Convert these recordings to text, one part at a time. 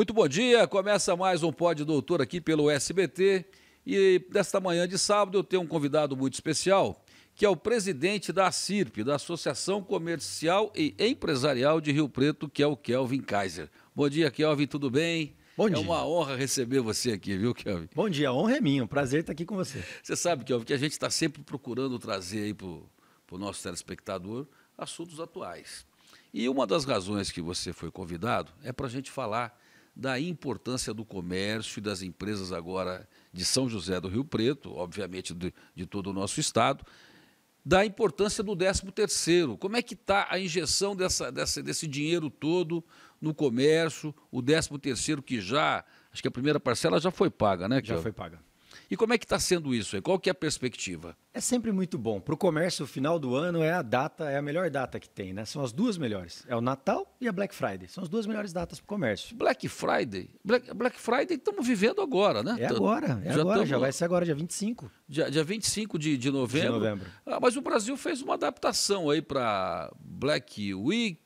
Muito bom dia, começa mais um Pod Doutor aqui pelo SBT e desta manhã de sábado eu tenho um convidado muito especial, que é o presidente da CIRP, da Associação Comercial e Empresarial de Rio Preto, que é o Kelvin Kaiser. Bom dia, Kelvin, tudo bem? Bom é dia. é uma honra receber você aqui, viu, Kelvin? Bom dia, a honra é minha, um prazer estar aqui com você. Você sabe, Kelvin, que a gente está sempre procurando trazer aí para o nosso telespectador assuntos atuais. E uma das razões que você foi convidado é para a gente falar da importância do comércio e das empresas agora de São José do Rio Preto, obviamente de, de todo o nosso estado, da importância do 13º. Como é que está a injeção dessa, dessa, desse dinheiro todo no comércio, o 13º que já, acho que a primeira parcela já foi paga, né? Já foi paga. E como é que está sendo isso? Qual que é a perspectiva? É sempre muito bom. Para o comércio, o final do ano é a data, é a melhor data que tem, né? São as duas melhores. É o Natal e a Black Friday. São as duas melhores datas para o comércio. Black Friday? Black, Black Friday estamos vivendo agora, né? É agora, é já agora, tamo... já vai ser agora, dia 25. Dia, dia 25 de, de novembro. De novembro. Ah, mas o Brasil fez uma adaptação aí para Black Week,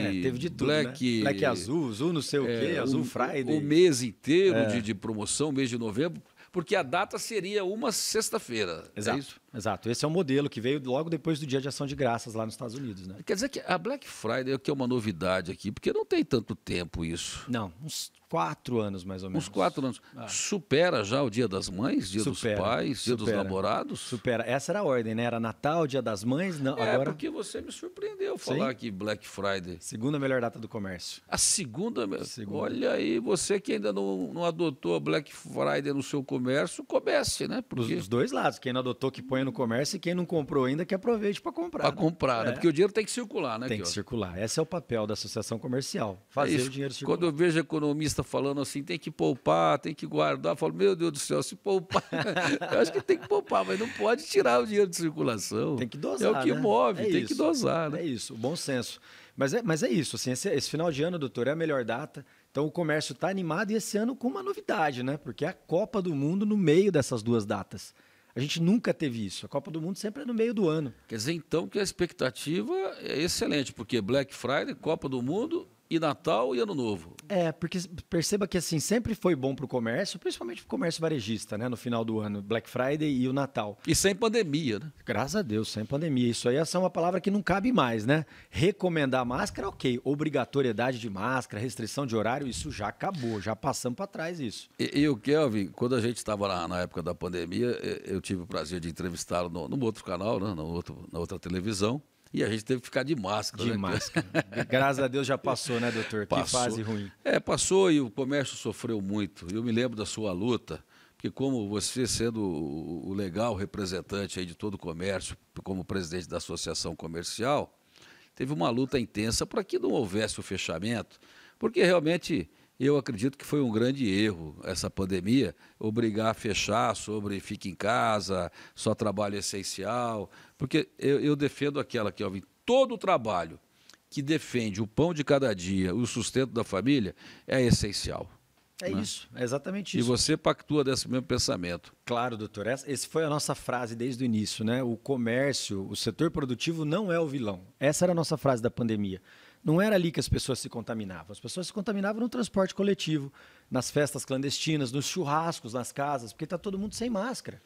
é, teve de tudo, né? Black, né? Black Azul, Azul não sei o é, quê, é, Azul Friday. O mês inteiro é. de, de promoção, mês de novembro porque a data seria uma sexta-feira. É Exato. É isso? Exato. Esse é o modelo que veio logo depois do Dia de Ação de Graças lá nos Estados Unidos, né? Quer dizer que a Black Friday é que é uma novidade aqui, porque não tem tanto tempo isso. Não, uns quatro anos mais ou menos. Uns quatro anos. Ah. Supera já o Dia das Mães, Dia supera, dos Pais, Dia supera, dos Namorados? Supera. Essa era a ordem, né? Era Natal, Dia das Mães, não, é, agora... porque você me surpreendeu falar Sim. que Black Friday... Segunda melhor data do comércio. A segunda... melhor. Olha aí, você que ainda não, não adotou a Black Friday no seu comércio, comece, né? Porque... Os, os dois lados. Quem não adotou, que põe no comércio e quem não comprou ainda que aproveite para comprar. Para né? comprar, é. né? porque o dinheiro tem que circular, né? Tem que circular. Esse é o papel da associação comercial, fazer é o dinheiro circular. Quando eu vejo economista falando assim, tem que poupar, tem que guardar, eu falo, meu Deus do céu, se poupar, eu acho que tem que poupar, mas não pode tirar o dinheiro de circulação. Tem que dosar. É o que né? move, é tem isso. que dosar. Né? É isso, o bom senso. Mas é, mas é isso, assim, esse, esse final de ano, doutor, é a melhor data. Então o comércio está animado e esse ano com uma novidade, né? Porque é a Copa do Mundo no meio dessas duas datas. A gente nunca teve isso. A Copa do Mundo sempre é no meio do ano. Quer dizer, então, que a expectativa é excelente, porque Black Friday, Copa do Mundo, e Natal e Ano Novo. É, porque perceba que assim sempre foi bom para o comércio, principalmente para o comércio varejista, né? No final do ano, Black Friday e o Natal. E sem pandemia, né? Graças a Deus, sem pandemia. Isso aí essa é uma palavra que não cabe mais, né? Recomendar máscara, ok. Obrigatoriedade de máscara, restrição de horário, isso já acabou, já passamos para trás isso. E, e, o Kelvin, quando a gente estava lá na época da pandemia, eu tive o prazer de entrevistá-lo num no outro canal, né? no outro, na outra televisão. E a gente teve que ficar de máscara. De né? máscara. Graças a Deus já passou, né, doutor? Passou. Que fase ruim. É, passou e o comércio sofreu muito. Eu me lembro da sua luta, porque como você sendo o legal representante aí de todo o comércio, como presidente da associação comercial, teve uma luta intensa para que não houvesse o fechamento, porque realmente eu acredito que foi um grande erro essa pandemia, obrigar a fechar sobre fique em casa, só trabalho essencial, porque eu, eu defendo aquela que, Alvin, todo o trabalho que defende o pão de cada dia, o sustento da família, é essencial. É né? isso, é exatamente isso. E você pactua desse mesmo pensamento. Claro, doutor. Essa, essa foi a nossa frase desde o início, né? O comércio, o setor produtivo não é o vilão. Essa era a nossa frase da pandemia não era ali que as pessoas se contaminavam. As pessoas se contaminavam no transporte coletivo, nas festas clandestinas, nos churrascos, nas casas, porque está todo mundo sem máscara.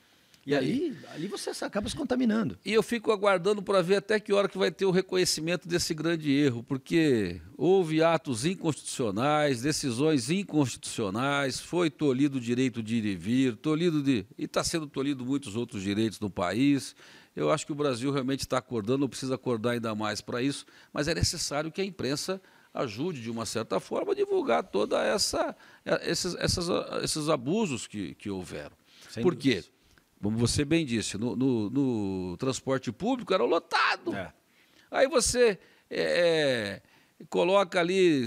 E, ali, ali você acaba se contaminando. E eu fico aguardando para ver até que hora que vai ter o reconhecimento desse grande erro, porque houve atos inconstitucionais, decisões inconstitucionais, foi tolhido o direito de ir e vir, tolhido de. e está sendo tolhido muitos outros direitos no país. Eu acho que o Brasil realmente está acordando, não precisa acordar ainda mais para isso, mas é necessário que a imprensa ajude, de uma certa forma, a divulgar todos essa, é, esses, essas, ah, esses abusos que, que houveram. Sem Por dúvidas. quê? Como você bem disse, no, no, no transporte público era lotado. É. Aí você é, é coloca ali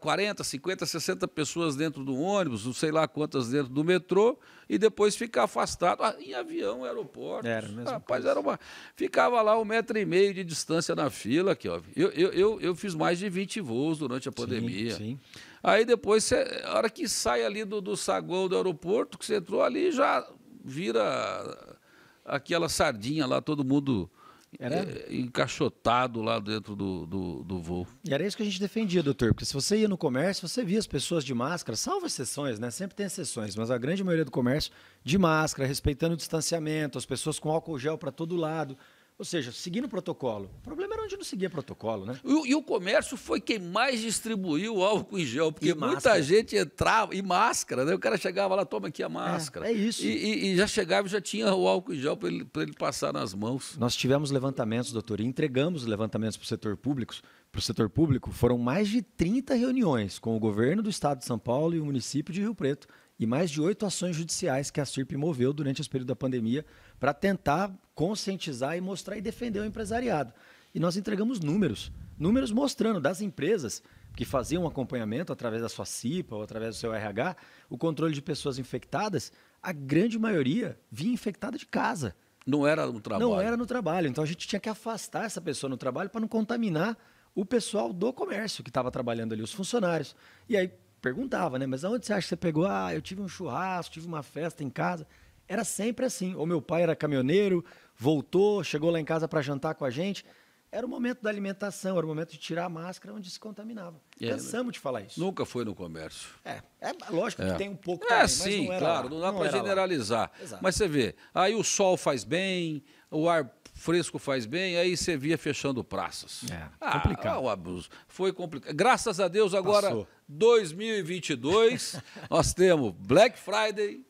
40, 50, 60 pessoas dentro do ônibus, não sei lá quantas dentro do metrô, e depois fica afastado. Ah, em avião, aeroporto. Era mesmo. Rapaz, coisa. era uma. Ficava lá um metro e meio de distância na fila que ó. Eu, eu, eu, eu fiz mais de 20 voos durante a pandemia. Sim, sim. Aí depois, cê, a hora que sai ali do, do saguão do aeroporto, que você entrou ali, já vira aquela sardinha lá, todo mundo era... É, encaixotado lá dentro do, do, do, voo. E era isso que a gente defendia, doutor, porque se você ia no comércio, você via as pessoas de máscara, salvo exceções, né? Sempre tem exceções, mas a grande maioria do comércio de máscara, respeitando o distanciamento, as pessoas com álcool gel para todo lado. Ou seja, seguindo o protocolo. O problema era onde não seguia protocolo, né? E, e o comércio foi quem mais distribuiu álcool em gel, porque e muita gente entrava, e máscara, né? O cara chegava lá, toma aqui a máscara. É, é isso. E, e, já chegava e já tinha o álcool em gel para ele, ele passar nas mãos. Nós tivemos levantamentos, doutor, e entregamos levantamentos para o setor público. Para o setor público, foram mais de 30 reuniões com o governo do estado de São Paulo e o município de Rio Preto e mais de oito ações judiciais que a CIRP moveu durante esse período da pandemia para tentar conscientizar e mostrar e defender o empresariado. E nós entregamos números, números mostrando das empresas que faziam um acompanhamento através da sua CIPA ou através do seu RH, o controle de pessoas infectadas, a grande maioria vinha infectada de casa. Não era no trabalho. Não era no trabalho. Então a gente tinha que afastar essa pessoa no trabalho para não contaminar o pessoal do comércio que estava trabalhando ali, os funcionários. E aí perguntava, né? Mas aonde você acha que você pegou? Ah, eu tive um churrasco, tive uma festa em casa. Era sempre assim. Ou meu pai era caminhoneiro, voltou, chegou lá em casa para jantar com a gente. Era o momento da alimentação, era o momento de tirar a máscara onde se contaminava. É, né? Cansamos de falar isso. Nunca foi no comércio. É, é lógico que é. tem um pouco é, também, sim, mas não era claro, lá. não dá para generalizar. Mas você vê, aí o sol faz bem, o ar fresco faz bem, aí você via fechando praças. É, ah, complicado. Ah, o abuso. Foi complicado. Graças a Deus, agora, Passou. 2022, nós temos Black Friday,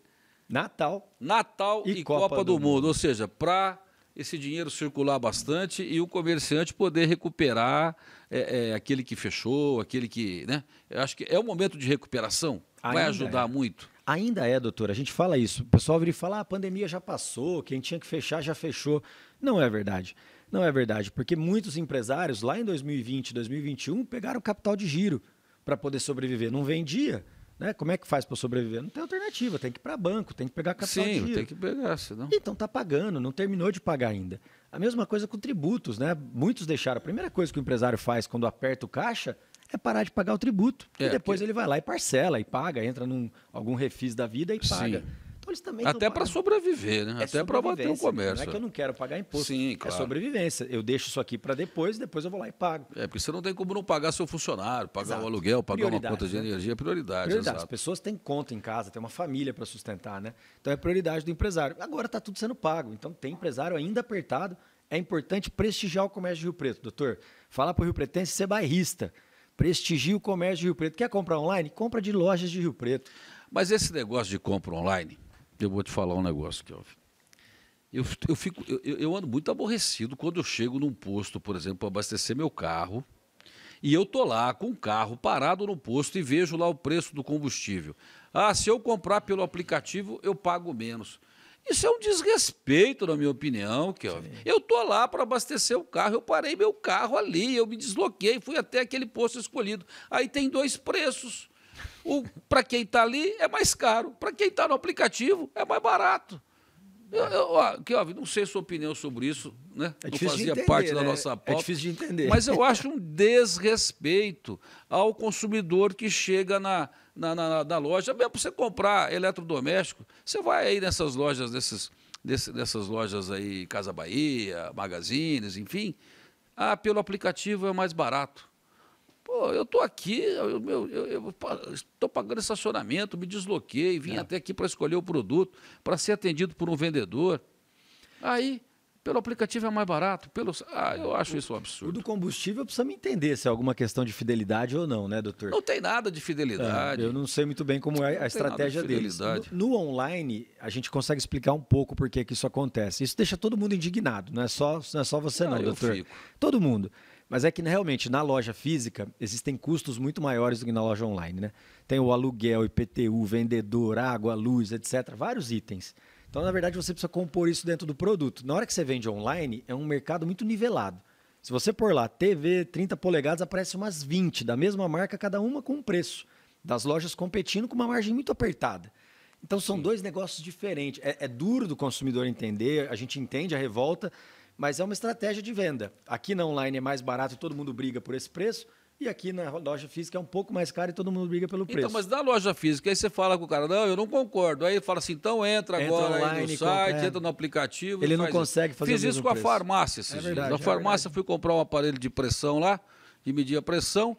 Natal, Natal e, e Copa, Copa, do, do mundo. mundo. Ou seja, para esse dinheiro circular bastante e o comerciante poder recuperar é, é, aquele que fechou, aquele que. Né? Eu acho que é um momento de recuperação, Ainda vai ajudar é. muito. Ainda é, doutor, a gente fala isso. O pessoal vira e fala: ah, a pandemia já passou, quem tinha que fechar já fechou. Não é verdade. Não é verdade, porque muitos empresários lá em 2020, 2021 pegaram capital de giro para poder sobreviver. Não vendia. Né? Como é que faz para sobreviver? Não tem alternativa, tem que ir para banco, tem que pegar capital Sim, de giro. tem que pegar, senão... Então tá pagando, não terminou de pagar ainda. A mesma coisa com tributos, né? Muitos deixaram. A primeira coisa que o empresário faz quando aperta o caixa é parar de pagar o tributo. É, e depois que... ele vai lá e parcela, e paga, entra num algum refis da vida e paga. Sim. Então eles também Até para sobreviver, né? É Até para bater o comércio. Não é que eu é. não quero pagar imposto. Sim, é claro. É sobrevivência. Eu deixo isso aqui para depois, depois eu vou lá e pago. É, porque você não tem como não pagar seu funcionário, pagar exato. o aluguel, pagar uma conta de né? energia, é prioridade. prioridade. Exato. As pessoas têm conta em casa, têm uma família para sustentar, né? Então é prioridade do empresário. Agora está tudo sendo pago. Então tem empresário ainda apertado. É importante prestigiar o comércio de Rio Preto, doutor. Falar para o Rio Pretense ser bairrista prestigie o comércio de Rio Preto. Quer comprar online? Compra de lojas de Rio Preto. Mas esse negócio de compra online, eu vou te falar um negócio, Kelvin. Eu, eu, fico, eu, eu ando muito aborrecido quando eu chego num posto, por exemplo, para abastecer meu carro, e eu tô lá com o carro parado no posto e vejo lá o preço do combustível. Ah, se eu comprar pelo aplicativo, eu pago menos. Isso é um desrespeito, na minha opinião, Kelvin. Sim. Eu tô lá para abastecer o carro, eu parei meu carro ali, eu me desloquei, fui até aquele posto escolhido. Aí tem dois preços. Para quem está ali é mais caro, para quem está no aplicativo é mais barato. Eu, eu, ó, Kelvin, não sei sua opinião sobre isso, né? É não fazia entender, parte né? da nossa é pauta. É difícil de entender. Mas eu acho um desrespeito ao consumidor que chega na, na, na, na loja, mesmo para você comprar eletrodoméstico. Você vai aí nessas lojas, desses, desses dessas lojas aí, Casa Bahia, Magazines, enfim. Ah, pelo aplicativo é mais barato. Pô, eu estou aqui, eu estou pagando estacionamento, me desloquei, vim é. até aqui para escolher o produto, para ser atendido por um vendedor. Aí, pelo aplicativo é mais barato, pelo... Ah, eu acho isso um absurdo. O do combustível me entender se é alguma questão de fidelidade ou não, né, doutor? Não tem nada de fidelidade. É, eu não sei muito bem como é a não estratégia de deles. No, no, online, a gente consegue explicar um pouco por que, isso acontece. Isso deixa todo mundo indignado, não é só, não é só você não, não doutor. Fico. Todo mundo. Mas é que né, realmente na loja física existem custos muito maiores do que na loja online, né? Tem o aluguel, IPTU, vendedor, água, luz, etc. Vários itens. Então, na verdade, você precisa compor isso dentro do produto. Na hora que você vende online, é um mercado muito nivelado. Se você pôr lá TV 30 polegadas, aparece umas 20 da mesma marca, cada uma com um preço. Das lojas competindo com uma margem muito apertada. Então são Sim. dois negócios diferentes. É, é, duro do consumidor entender, a gente entende a revolta, mas é uma estratégia de venda. Aqui na online é mais barato e todo mundo briga por esse preço. E aqui na loja física é um pouco mais caro e todo mundo briga pelo então, preço. Então, mas na loja física, aí você fala com o cara, não, eu não concordo. Aí fala assim, então entra, entra agora online, no site, compra, entra no aplicativo. Ele não faz consegue fazer Fiz isso com a farmácia é esses é verdade, dias. Na é farmácia verdade. fui comprar um aparelho de pressão lá, de medir a pressão,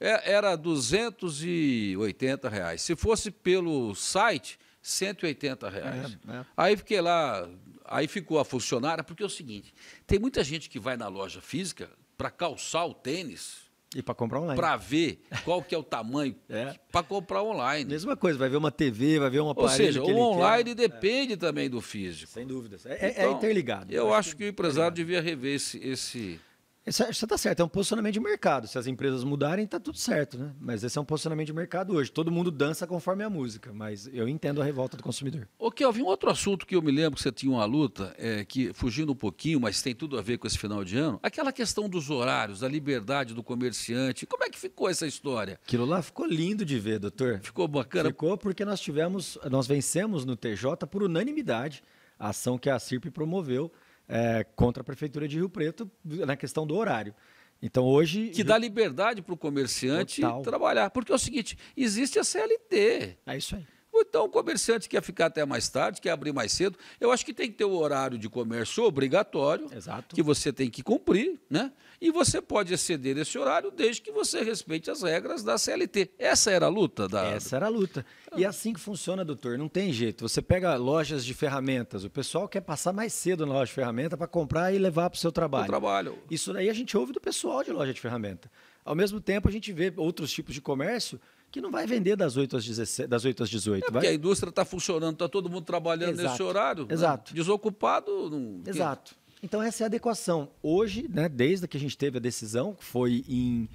é, era 280 reais. Se fosse pelo site, 180 reais. É, é. Aí fiquei lá, aí ficou a funcionária, porque é o seguinte, tem muita gente que vai na loja física para calçar o tênis e para comprar online. Para ver qual que é o tamanho é. para comprar online. Mesma coisa, vai ver uma TV, vai ver uma Ou seja, o online quer. É. depende é. também do físico. Sem dúvidas. É, é, é então, é interligado. Eu, eu acho, acho que, que o empresário devia rever esse, esse isso está certo, é um posicionamento de mercado. Se as empresas mudarem, está tudo certo, né? Mas esse é um posicionamento de mercado hoje. Todo mundo dança conforme a música, mas eu entendo a revolta do consumidor. Ok, que um outro assunto que eu me lembro que você tinha uma luta, é, que fugindo um pouquinho, mas tem tudo a ver com esse final de ano, aquela questão dos horários, da liberdade do comerciante. Como é que ficou essa história? Aquilo lá ficou lindo de ver, doutor. Ficou bacana. Ficou porque nós tivemos, nós vencemos no TJ por unanimidade a ação que a CIRP promoveu é, contra a Prefeitura de Rio Preto na questão do horário. Então hoje. Que dá liberdade para o comerciante Total. trabalhar. Porque é o seguinte: existe a CLT. É isso aí então o comerciante quer ficar até mais tarde, quer abrir mais cedo. Eu acho que tem que ter o horário de comércio obrigatório, Exato. que você tem que cumprir, né? E você pode exceder esse horário desde que você respeite as regras da CLT. Essa era a luta da. Essa era a luta. E é assim que funciona, doutor. Não tem jeito. Você pega lojas de ferramentas. O pessoal quer passar mais cedo na loja de ferramenta para comprar e levar para o seu trabalho. trabalho. Isso daí a gente ouve do pessoal de loja de ferramenta. Ao mesmo tempo, a gente vê outros tipos de comércio que não vai vender das 8 às 17, das 8 às 18. É porque vai? a indústria está funcionando, está todo mundo trabalhando Exato. nesse horário. Né? Exato. Né? Desocupado. Não... Exato. Então essa é a adequação. Hoje, né, desde que a gente teve a decisão, que foi em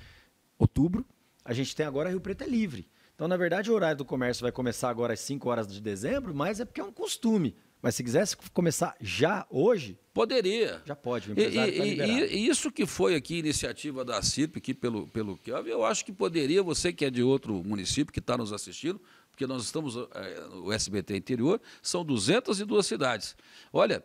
outubro, a gente tem agora Rio Preto é livre. Então, na verdade, o horário do comércio vai começar agora às 5 horas de dezembro, mas é porque é um costume. Mas se quisesse começar já hoje. Poderia. Já pode, o empresário e, tá e, e isso que foi aqui iniciativa da CIP, aqui pelo, pelo que eu acho que poderia, você que é de outro município, que está nos assistindo, porque nós estamos, é, o SBT interior, são 202 cidades. Olha,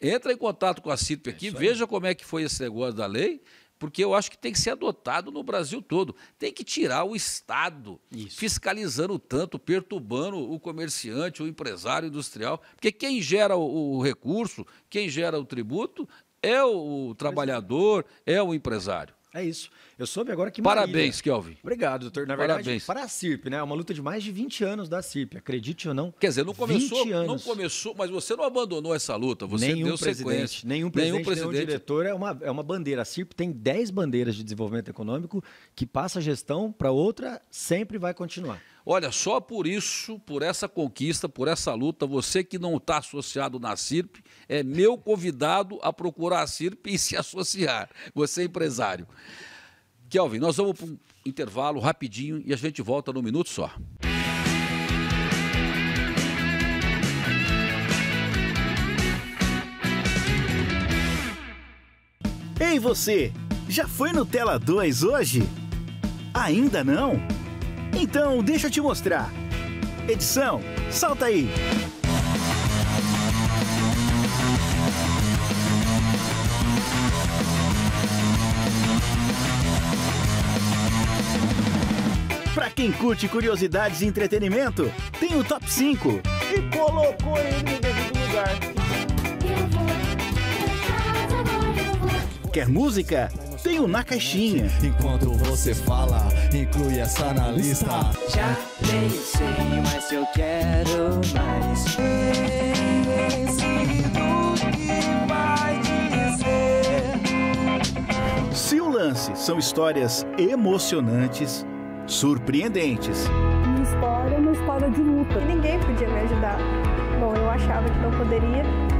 entra em contato com a CIP aqui, é veja como é que foi esse negócio da lei porque eu acho que tem que ser adotado no Brasil todo. Tem que tirar o Estado Isso. fiscalizando tanto, perturbando o comerciante, o empresário industrial, porque quem gera o, o recurso, quem gera o tributo é o, o é. trabalhador, é o empresário. É isso. Eu soube agora que. Marília... Parabéns, Kelvin. Obrigado, doutor. Na verdade, Parabéns. para a CIRP, né? É uma luta de mais de 20 anos da CIRP, acredite ou não. Quer dizer, não começou, não começou, mas você não abandonou essa luta, você nenhum deu presidente, sequência. Nenhum presidente, nenhum presidente, nenhum diretor é uma, é uma bandeira. A CIRP tem 10 bandeiras de desenvolvimento econômico que passa a gestão para outra, sempre vai continuar. Olha, só por isso, por essa conquista, por essa luta, você que não está associado na CIRP, é meu convidado a procurar a CIRP e se associar. Você é empresário. Kelvin, nós vamos para um intervalo rapidinho e a gente volta num minuto só. Ei você, já foi no Tela 2 hoje? Ainda não? Então, deixa eu te mostrar. Edição, salta aí! Pra quem curte curiosidades e entretenimento, tem o top 5. E colocou ele no devido lugar. Quer música? tenho na caixinha. Enquanto você fala, inclui essa na lista. Já pensei, mas eu quero mais. Se o lance são histórias emocionantes, surpreendentes. Minha história é uma história de luta. Ninguém podia me ajudar. Bom, eu achava que não poderia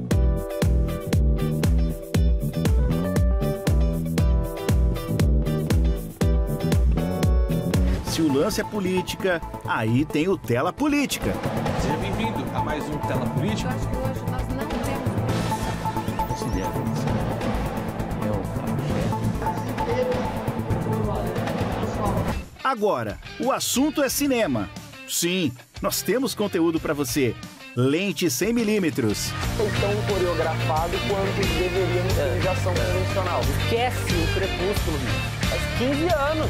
o lance é política, aí tem o Tela Política. Seja bem-vindo a mais um Tela Política. É Agora, o assunto é cinema. Sim, nós temos conteúdo para você. Lente 100 milímetros. Tão coreografado quanto deveria ser em ação convencional. Esquece o crepúsculo, Faz 15 anos.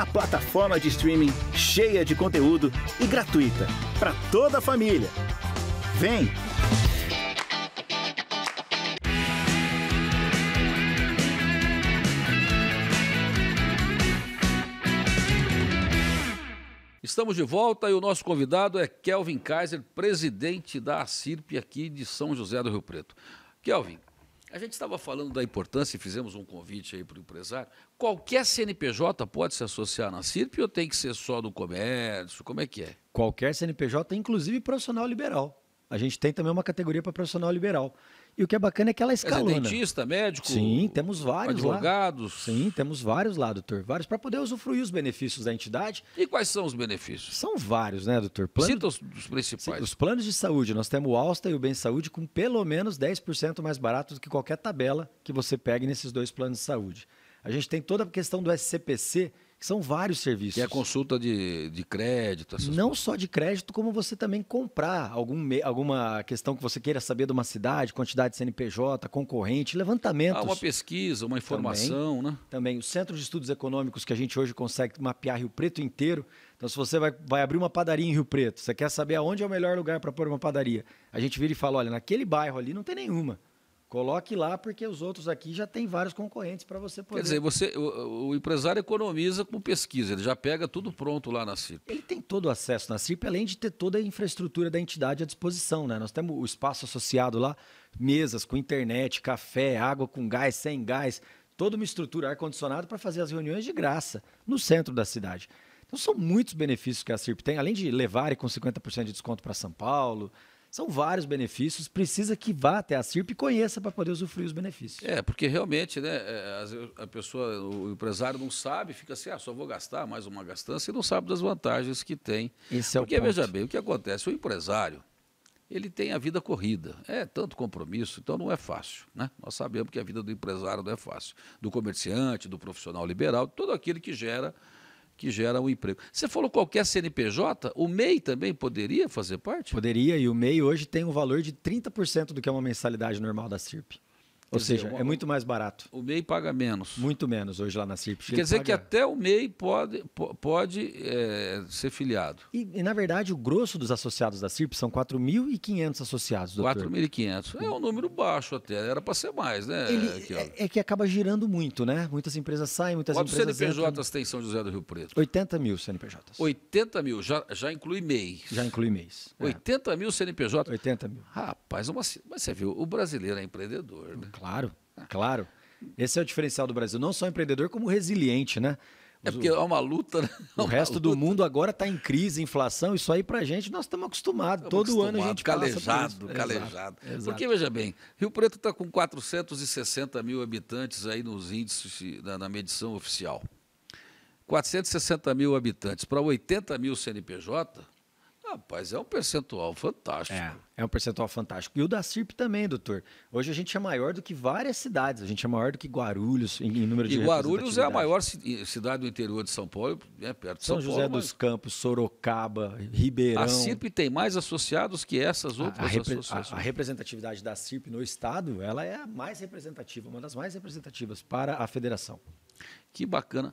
a plataforma de streaming cheia de conteúdo e gratuita para toda a família. Vem! Estamos de volta e o nosso convidado é Kelvin Kaiser, presidente da Cirp, aqui de São José do Rio Preto. Kelvin, a gente estava falando da importância e fizemos um convite aí para o empresário. Qualquer CNPJ pode se associar na CIRP ou tem que ser só do comércio? Como é que é? Qualquer CNPJ, inclusive profissional liberal. A gente tem também uma categoria para profissional liberal. E o que é bacana é que ela é é escalona. Dizer, dentista, médico? Sim, temos vários advogados. lá. Sim, temos vários lá, doutor. Vários, para poder usufruir os benefícios da entidade. E quais são os benefícios? São vários, né, doutor? Plano... Cita os, os principais. Sim, os planos de saúde. Nós temos o Alsta e o Bem Saúde com pelo menos 10% mais barato do que qualquer tabela que você pegue nesses dois planos de saúde. A gente tem toda a questão do SCPC, são vários serviços. Que a é consulta de, de crédito? Não coisas. só de crédito, como você também comprar algum, alguma questão que você queira saber de uma cidade, quantidade de CNPJ, concorrente, levantamentos. Ah, uma pesquisa, uma informação, também, né? Também. O Centro de Estudos Econômicos, que a gente hoje consegue mapear Rio Preto inteiro. Então, se você vai, vai abrir uma padaria em Rio Preto, você quer saber aonde é o melhor lugar para pôr uma padaria, a gente vira e fala, olha, naquele bairro ali não tem nenhuma. Coloque lá, porque os outros aqui já tem vários concorrentes para você poder. Quer dizer, você, o, o, empresário economiza com pesquisa, ele já pega tudo pronto lá na CIRP. Ele tem todo o acesso na CIRP, além de ter toda a infraestrutura da entidade à disposição. Né? Nós temos o espaço associado lá, mesas com internet, café, água com gás, sem gás, toda uma estrutura, ar-condicionado para fazer as reuniões de graça no centro da cidade. Então são muitos benefícios que a CIRP tem, além de levar e com 50% de desconto para São Paulo. São vários benefícios, precisa que vá até a CIRP e conheça para poder usufruir os benefícios. É, porque realmente, né, é, a pessoa, o empresário não sabe, fica assim, ah, só vou gastar mais uma gastança e não sabe das vantagens que tem. Esse é porque, o ponto. veja bem, o que acontece? O empresário, ele tem a vida corrida, é tanto compromisso, então não é fácil. Né? Nós sabemos que a vida do empresário não é fácil, do comerciante, do profissional liberal, todo aquele que gera que gera um emprego. Você falou qualquer CNPJ, o MEI também poderia fazer parte? Poderia, e o MEI hoje tem um valor de 30% do que é uma mensalidade normal da CIRP. Ou dizer, seja, o, é muito mais barato. O MEI paga menos. Muito menos hoje lá na CIRP. Quer dizer paga... que até o MEI pode, pode é, ser filiado. E, e, na verdade, o grosso dos associados da CIRP são 4.500 associados, doutor. 4.500. É um número baixo até. Era para ser mais, né? Ele, é, é, que acaba girando muito, né? Muitas empresas saem, muitas Quantos empresas... Quantos CNPJs tem São José do Rio Preto? 80 mil CNPJs. 80 mil. Já, já inclui MEI. Já inclui MEIs. 80 é. mil CNPJs? 80 mil. Rapaz, uma, mas você viu, o brasileiro é empreendedor, né? Claro, claro. Esse é o diferencial do Brasil. Não só empreendedor, como resiliente, né? É porque é uma luta, né? É uma o resto luta. do mundo agora está em crise, inflação, isso aí Para a gente, nós estamos acostumados. Todo acostumado, ano a gente calejado, Calejado, Exato. Porque, veja bem, Rio Preto está com 460 mil habitantes aí nos índices, na, na medição oficial. 460 mil habitantes para 80 mil CNPJ, Rapaz, é um percentual fantástico. É, é um percentual fantástico. E o da CIRP também, doutor. Hoje a gente é maior do que várias cidades. A gente é maior do que Guarulhos em, em número de E Guarulhos é a maior cidade do interior de São Paulo, é perto de São, São José dos Campos, Sorocaba, Ribeirão. A CIRP tem mais associados que essas outras a, a repre... associações. A, a, representatividade da CIRP no estado, ela é a mais representativa, uma das mais representativas para a federação. Que bacana.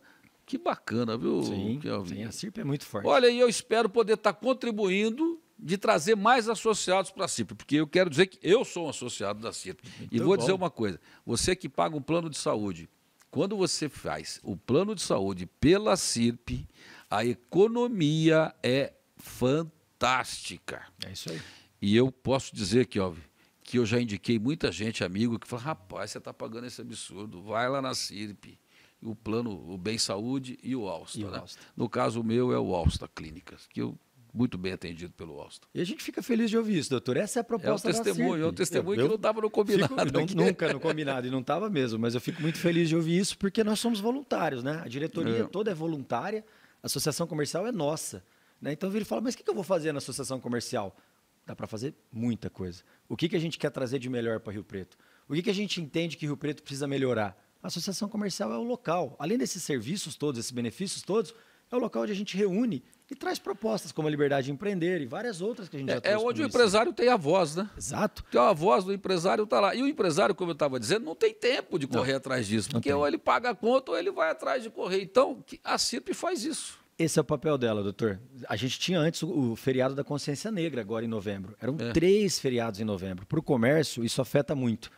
Que bacana, viu? Sim, sim a CIRP é muito forte. Olha, e eu espero poder estar tá contribuindo de trazer mais associados para a CIRP, porque eu quero dizer que eu sou um associado da CIRP. e vou bom. dizer uma coisa: você que paga um plano de saúde, quando você faz o plano de saúde pela CIRP, a economia é fantástica. É isso aí. E eu posso dizer que, óbvio, que eu já indiquei muita gente, amigo, que fala: rapaz, você está pagando esse absurdo, vai lá na CIRP o plano, o Bem Saúde e o Alsta. E o né? Alsta. No caso o meu é o Alsta Clínicas, que eu muito bem atendido pelo Alsta. E a gente fica feliz de ouvir isso, doutor. Essa é a é proposta é o testemunho, É o testemunho eu, que não estava no combinado. Fico, não, nunca no combinado, e não estava mesmo, mas eu fico muito feliz de ouvir isso, porque nós somos voluntários, né? A diretoria é. toda é voluntária, a associação comercial é nossa. Né? Então ele fala, mas o que, que eu vou fazer na associação comercial? Dá para fazer muita coisa. O que, que a gente quer trazer de melhor para Rio Preto? O que, que a gente entende que Rio Preto precisa melhorar? A associação comercial é o local. Além desses serviços todos, esses benefícios todos, é o local onde a gente reúne e traz propostas como a liberdade de empreender e várias outras que a gente já é, já É onde o isso. empresário tem a voz, né? Exato. Tem a voz do empresário está lá. E o empresário, como eu estava dizendo, não tem tempo de correr não, atrás disso, porque ou ele paga a conta ou ele vai atrás de correr. Então, a CIP faz isso. Esse é o papel dela, doutor. A gente tinha antes o, feriado da consciência negra, agora em novembro. Eram é. três feriados em novembro. Para o comércio, isso afeta muito.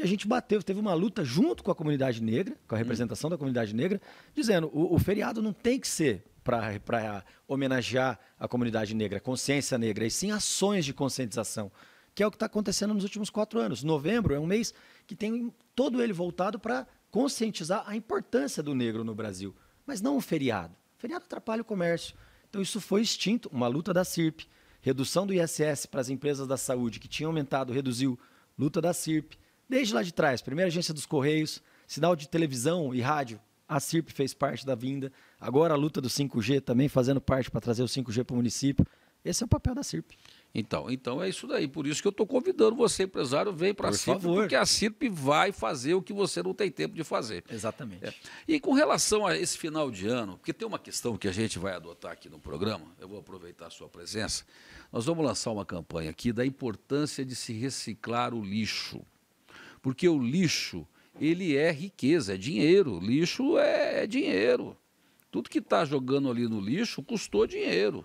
E a gente bateu, teve uma luta junto com a comunidade negra, com a uhum. representação hum. da comunidade negra, dizendo o, o feriado não tem que ser para homenagear a comunidade negra, a consciência negra, e sim ações de conscientização, que é o que está acontecendo nos últimos quatro anos. Novembro é um mês que tem todo ele voltado para conscientizar a importância do negro no Brasil, mas não o feriado. O feriado atrapalha o comércio. Então isso foi extinto, uma luta da CIRP, redução do ISS para as empresas da saúde que tinha aumentado, reduziu, luta da CIRP Desde lá de trás, primeira agência dos Correios, sinal de televisão e rádio, a CIRP fez parte da vinda. Agora a luta do 5G também fazendo parte para trazer o 5G para o município. Esse é o papel da CIRP. Então, então é isso daí. Por isso que eu estou convidando você, empresário, vem para a CIRP, favor. porque a CIRP vai fazer o que você não tem tempo de fazer. Exatamente. É. E com relação a esse final de ano, porque tem uma questão que a gente vai adotar aqui no programa, eu vou aproveitar a sua presença. Nós vamos lançar uma campanha aqui da importância de se reciclar o lixo. Porque o lixo, ele é riqueza, é dinheiro. Lixo é, é dinheiro. Tudo que está jogando ali no lixo custou dinheiro.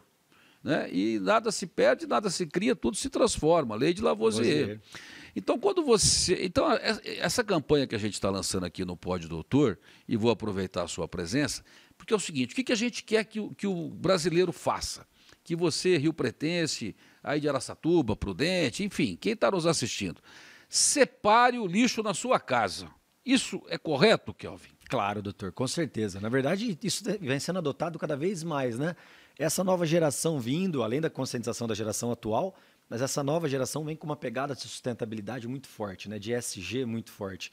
Né? E nada se perde, nada se cria, tudo se transforma. Lei de Lavoisier. Então, quando você. Então, é, essa campanha que a gente está lançando aqui no pódio Doutor, e vou aproveitar a sua presença, porque é o seguinte: o que, que a gente quer que o, que o brasileiro faça? Que você, Rio Pretense, aí de Aracatuba, Prudente, enfim, quem está nos assistindo separe o lixo na sua casa. Isso é correto, Kelvin? Claro, doutor, com certeza. Na verdade, isso vem sendo adotado cada vez mais, né? Essa nova geração vindo, além da conscientização da geração atual, mas essa nova geração vem com uma pegada de sustentabilidade muito forte, né? De SG muito forte.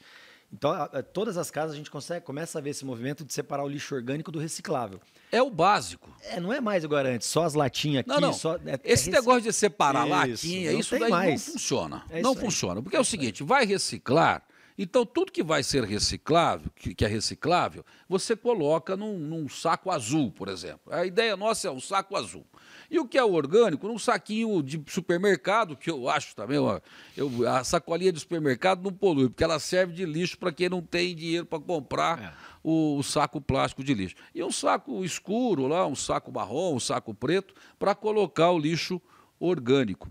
Então, todas as casas a gente consegue, começa a ver esse movimento de separar o lixo orgânico do reciclável. É o básico. É, não é mais agora antes, só as latinhas aqui. Não, não. Só, é, é esse é negócio de separar isso, latinha, não isso daí mais. É não funciona. não funciona. Porque é o é seguinte, vai reciclar, então, tudo que vai ser reciclável, que, é reciclável, você coloca num, num, saco azul, por exemplo. A ideia nossa é um saco azul. E o que é o orgânico? Num saquinho de supermercado, que eu acho também, ó, eu, a sacolinha de supermercado não polui, porque ela serve de lixo para quem não tem dinheiro para comprar é. o, o, saco plástico de lixo. E um saco escuro lá, um saco marrom, um saco preto, para colocar o lixo orgânico,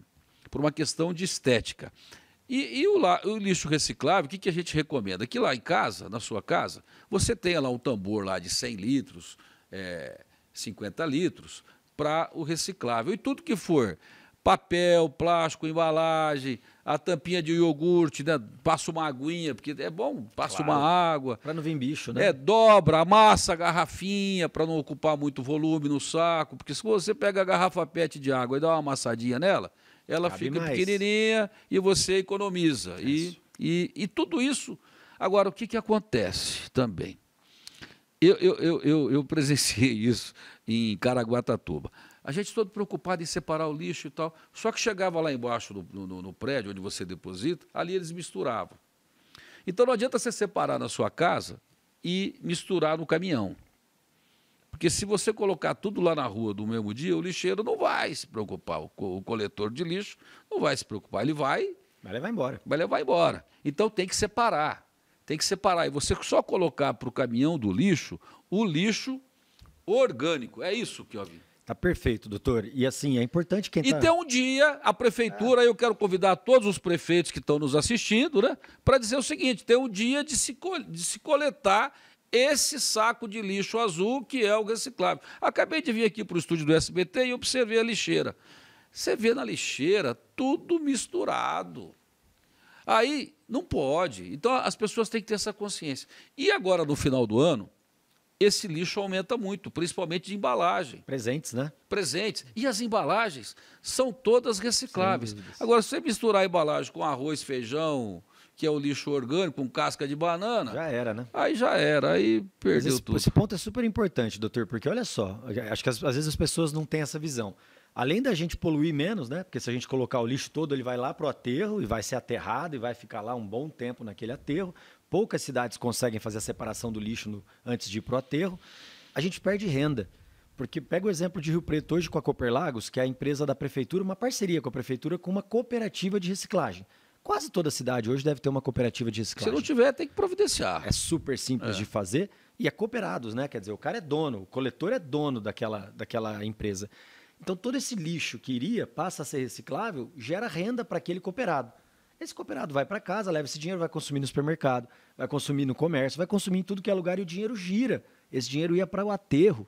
por uma questão de estética. E, e o, lá, o, lixo reciclável, o que, que a gente recomenda? Que lá em casa, na sua casa, você tenha lá um tambor lá de 100 litros, é, eh, 50 litros, para o reciclável. E tudo que for papel, plástico, embalagem, a tampinha de iogurte, né? passa uma aguinha, porque é bom, passa claro, uma água. Para não vir bicho, né? É, dobra, amassa a garrafinha para não ocupar muito volume no saco, porque se você pega a garrafa PET de água e dá uma amassadinha nela, ela Cabe fica mais. pequenininha e você economiza. É e, e, e tudo isso. Agora, o que, que acontece também? Eu, eu, eu, eu, eu presenciei isso em Caraguatatuba. A gente todo preocupado em separar o lixo e tal. Só que chegava lá embaixo no, no, no prédio onde você deposita, ali eles misturavam. Então não adianta você separar na sua casa e misturar no caminhão. Porque se você colocar tudo lá na rua do mesmo dia, o lixeiro não vai se preocupar, o, coletor de lixo não vai se preocupar. Ele vai. Vai levar embora. Vai levar embora. Então tem que separar. Tem que separar. E você só colocar para o caminhão do lixo o lixo orgânico. É isso que eu vi. Tá perfeito, doutor. E assim, é importante quem E tá... tem um dia, a prefeitura, eu quero convidar todos os prefeitos que estão nos assistindo, né? Para dizer o seguinte: tem um dia de se, de se coletar esse saco de lixo azul que é o reciclável. Acabei de vir aqui para o estúdio do SBT e observei a lixeira. Você vê na lixeira tudo misturado. Aí não pode. Então as pessoas têm que ter essa consciência. E agora, no final do ano, esse lixo aumenta muito, principalmente de embalagem. Presentes, né? Presentes. E as embalagens são todas recicláveis. Agora, se você misturar a embalagem com arroz, feijão, que é o lixo orgânico, com casca de banana. Já era, né? Aí já era, aí perdeu esse, tudo. Esse ponto é super importante, doutor, porque olha só, acho que às, às vezes as pessoas não têm essa visão. Além da gente poluir menos, né? Porque se a gente colocar o lixo todo, ele vai lá para o aterro e vai ser aterrado e vai ficar lá um bom tempo naquele aterro poucas cidades conseguem fazer a separação do lixo no, antes de ir para o aterro, a gente perde renda. Porque pega o exemplo de Rio Preto hoje com a Cooperlagos, que é a empresa da prefeitura, uma parceria com a prefeitura com uma cooperativa de reciclagem. Quase toda cidade hoje deve ter uma cooperativa de reciclagem. Se não tiver, tem que providenciar. É super simples é. de fazer e é cooperados, né? Quer dizer, o cara é dono, o coletor é dono daquela, daquela empresa. Então todo esse lixo que iria, passa a ser reciclável, gera renda para aquele cooperado. Esse cooperado vai para casa, leva esse dinheiro, vai consumir no supermercado, vai consumir no comércio, vai consumir em tudo que é lugar e o dinheiro gira. Esse dinheiro ia para o aterro.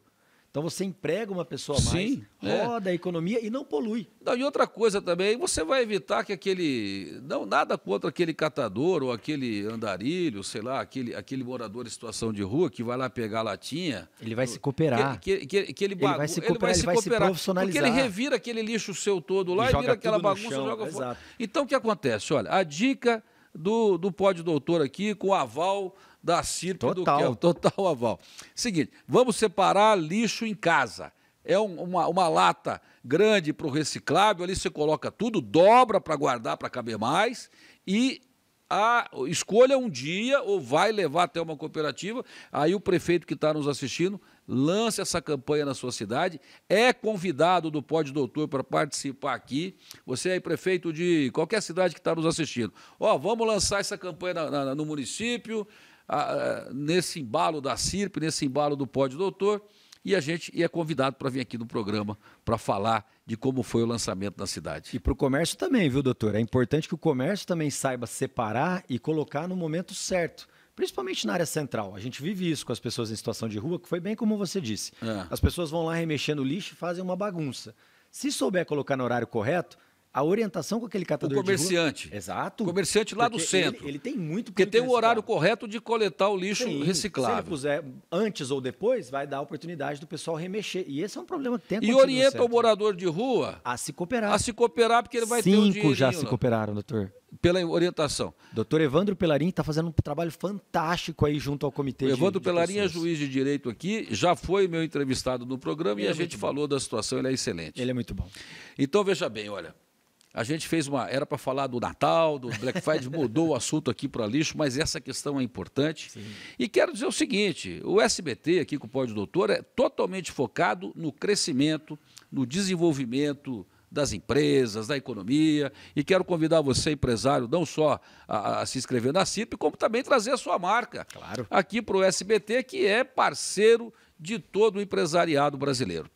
Então você emprega uma pessoa mais, é. roda é. a economia e não polui. Não, e outra coisa também, você vai evitar que aquele. Não, nada contra aquele catador ou aquele andarilho, sei lá, aquele, aquele morador em situação de rua que vai lá pegar a latinha. Ele vai se cooperar. Que, que, que, que ele, bagu... ele, vai se cooperar, ele vai se, ele vai cooperar, se profissionalizar. Porque ele revira aquele lixo seu todo lá e, e vira aquela bagunça chão, joga fora. Então o que acontece? Olha, a dica do, do Pódio Doutor aqui, com o aval da CIRP total. do Kel, total aval. Seguinte, vamos separar lixo em casa. É um, uma, uma lata grande para o reciclável, ali você coloca tudo, dobra para guardar, para caber mais, e a, escolha um dia ou vai levar até uma cooperativa. Aí o prefeito que está nos assistindo lance essa campanha na sua cidade. É convidado do Pode Doutor para participar aqui. Você aí, prefeito de qualquer cidade que está nos assistindo. Ó, vamos lançar essa campanha na, na, no município, a, a, nesse embalo da CIRP, nesse embalo do Pode Doutor. E a gente e é convidado para vir aqui no programa para falar de como foi o lançamento na cidade. E para o comércio também, viu, doutor? É importante que o comércio também saiba separar e colocar no momento certo. Principalmente na área central. A gente vive isso com as pessoas em situação de rua, que foi bem como você disse. É. As pessoas vão lá remexendo lixo e fazem uma bagunça. Se souber colocar no horário correto, a orientação com aquele catador o comerciante. De Exato. O comerciante lá do centro. Ele, ele, tem muito Porque tem o horário correto de coletar o lixo Sim, reciclável. Se ele puser antes ou depois, vai dar a oportunidade do pessoal remexer. E esse é um problema que tem E orienta o morador de rua a se cooperar. A se cooperar, porque ele vai Cinco ter um Cinco já se cooperaram, doutor pela orientação. Doutor Evandro Pelarim está fazendo um trabalho fantástico aí junto ao comitê. O Evandro de, Pelarim é pessoas. é juiz de direito aqui, já foi meu entrevistado no programa ele e é a gente bom. falou da situação, ele é excelente. Ele é muito bom. Então veja bem, olha, a gente fez uma. Era para falar do Natal, do Black Friday, mudou o assunto aqui para lixo, mas essa questão é importante. Sim. E quero dizer o seguinte: o SBT, aqui com o Pódio Doutor, é totalmente focado no crescimento, no desenvolvimento das empresas, da economia. E quero convidar você, empresário, não só a, a se inscrever na CIP, como também trazer a sua marca claro. aqui para o SBT, que é parceiro de todo o empresariado brasileiro.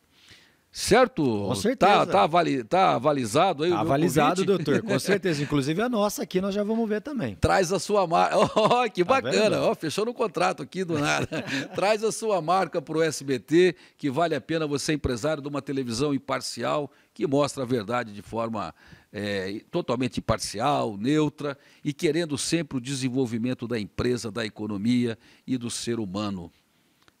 Certo? Com tá, certeza. Tá, tá, tá avalizado aí tá o avalizado, convite? doutor, com certeza. Inclusive a nossa aqui nós já vamos ver também. Traz a sua marca. Oh, que tá bacana, oh, fechou no contrato aqui do nada. Traz a sua marca para o SBT, que vale a pena você, empresário de uma televisão imparcial, que mostra a verdade de forma é, totalmente imparcial, neutra e querendo sempre o desenvolvimento da empresa, da economia e do ser humano.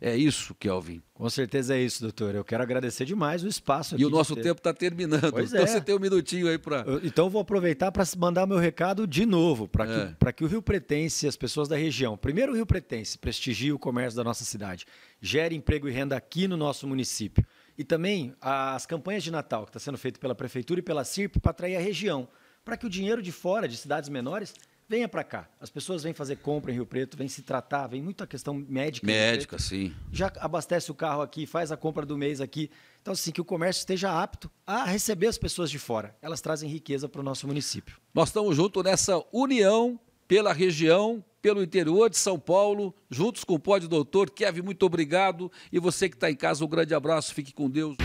É isso, Kelvin. Com certeza é isso, doutor. Eu quero agradecer demais o espaço. e o nosso ter... tempo está terminando. Pois então é. você tem um minutinho aí para. Então vou aproveitar para mandar meu recado de novo, para é. que, que, o Rio Pretense, as pessoas da região, primeiro o Rio Pretense, prestigie o comércio da nossa cidade, gere emprego e renda aqui no nosso município. E também as campanhas de Natal que está sendo feitas pela Prefeitura e pela CIRP para atrair a região, para que o dinheiro de fora, de cidades menores, venha para cá. As pessoas vêm fazer compra em Rio Preto, vêm se tratar, vem muita questão médica. Médica, sim. Já abastece o carro aqui, faz a compra do mês aqui. Então, assim, que o comércio esteja apto a receber as pessoas de fora. Elas trazem riqueza para o nosso município. Nós estamos juntos nessa união pela região, pelo interior de São Paulo, juntos com o Pódio Doutor. Kevin, muito obrigado. E você que está em casa, um grande abraço. Fique com Deus.